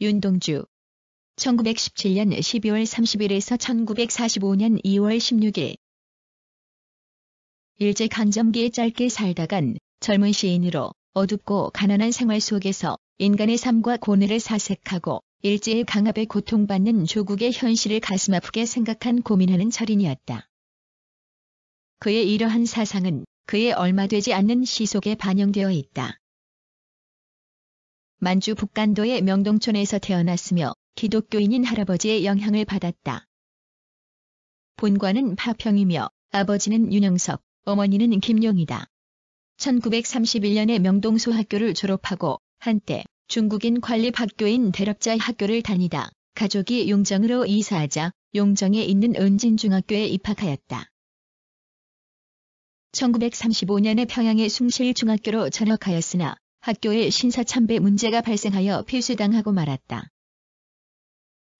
윤동주 1917년 12월 30일에서 1945년 2월 16일 일제 강점기에 짧게 살다간 젊은 시인으로 어둡고 가난한 생활 속에서 인간의 삶과 고뇌를 사색하고 일제의 강압에 고통받는 조국의 현실을 가슴 아프게 생각한 고민하는 철인이었다. 그의 이러한 사상은 그의 얼마 되지 않는 시속에 반영되어 있다. 만주 북간도의 명동촌에서 태어났으며 기독교인인 할아버지의 영향을 받았다. 본관은 파평이며 아버지는 윤영석, 어머니는 김용이다. 1931년에 명동소학교를 졸업하고 한때 중국인 관립학교인 대럽자 학교를 다니다 가족이 용정으로 이사하자 용정에 있는 은진중학교에 입학하였다. 1935년에 평양의 숭실중학교로 전역하였으나 학교에 신사참배 문제가 발생하여 필수당하고 말았다.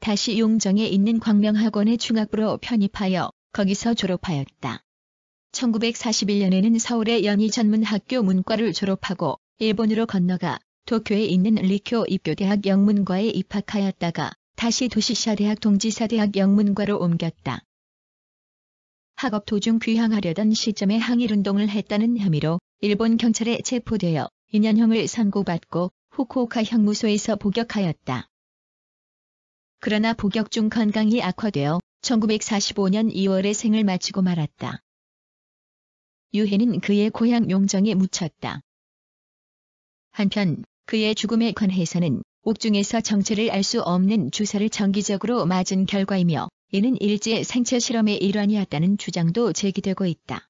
다시 용정에 있는 광명학원의 중학부로 편입하여 거기서 졸업하였다. 1941년에는 서울의 연희 전문학교 문과를 졸업하고 일본으로 건너가 도쿄에 있는 리쿄 입교대학 영문과에 입학하였다가 다시 도시샤대학 동지사대학 영문과로 옮겼다. 학업 도중 귀향하려던 시점에 항일운동을 했다는 혐의로 일본 경찰에 체포되어 2년형을 선고받고 후쿠오카 형무소에서 복역하였다. 그러나 복역 중 건강이 악화되어 1945년 2월에 생을 마치고 말았다. 유해는 그의 고향 용정에 묻혔다. 한편 그의 죽음에 관해서는 옥중에서 정체를 알 수 없는 주사를 정기적으로 맞은 결과이며 이는 일제 생체 실험의 일환이었다는 주장도 제기되고 있다.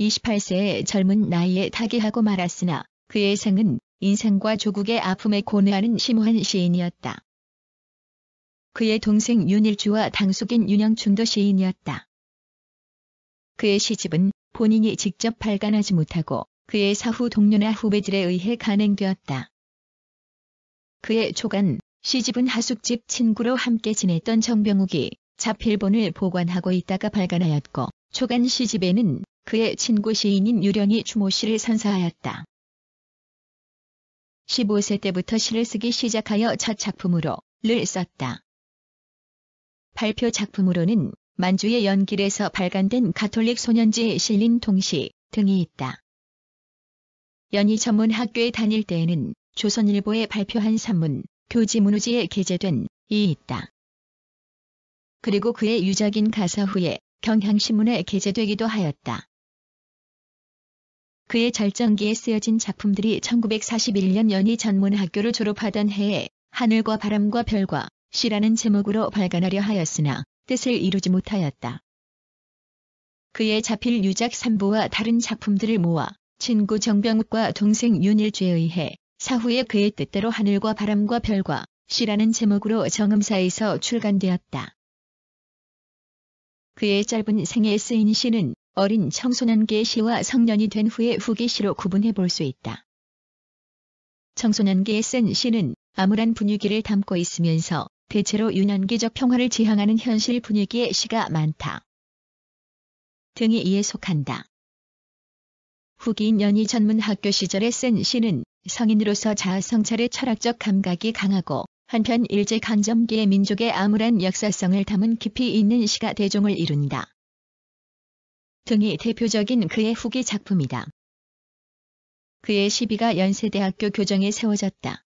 28세의 젊은 나이에 타계하고 말았으나 그의 생은 인생과 조국의 아픔에 고뇌하는 심오한 시인이었다. 그의 동생 윤일주와 당숙인 윤영춘도 시인이었다. 그의 시집은 본인이 직접 발간하지 못하고 그의 사후 동료나 후배들에 의해 간행되었다. 그의 초간 시집은 하숙집 친구로 함께 지냈던 정병욱이 자필본을 보관하고 있다가 발간하였고 초간 시집에는 그의 친구 시인인 유령이 주모 씨를 선사하였다. 15세 때부터 시를 쓰기 시작하여 첫 작품으로 를 썼다. 발표 작품으로는 만주의 연길에서 발간된 가톨릭 소년지에 실린 동시 등이 있다. 연희 전문 학교에 다닐 때에는 조선일보에 발표한 산문, 교지문우지에 게재된 이 있다. 그리고 그의 유작인 가사 후에 경향신문에 게재되기도 하였다. 그의 절정기에 쓰여진 작품들이 1941년 연희 전문학교를 졸업하던 해에 하늘과 바람과 별과 시라는 제목으로 발간하려 하였으나 뜻을 이루지 못하였다. 그의 자필 유작 3부와 다른 작품들을 모아 친구 정병욱과 동생 윤일주에 의해 사후에 그의 뜻대로 하늘과 바람과 별과 시라는 제목으로 정음사에서 출간되었다. 그의 짧은 생에 쓰인 시는 어린 청소년기의 시와 성년이 된후에 후기 시로 구분해 볼 수 있다. 청소년기에 쓴 시는 암울한 분위기를 담고 있으면서 대체로 유년기적 평화를 지향하는 현실 분위기의 시가 많다. 등이 이에 속한다. 후기인 연희 전문 학교 시절에 쓴 시는 성인으로서 자아 성찰의 철학적 감각이 강하고 한편 일제 강점기의 민족의 암울한 역사성을 담은 깊이 있는 시가 대종을 이룬다. 등이 대표적인 그의 후기 작품이다. 그의 시비가 연세대학교 교정에 세워졌다.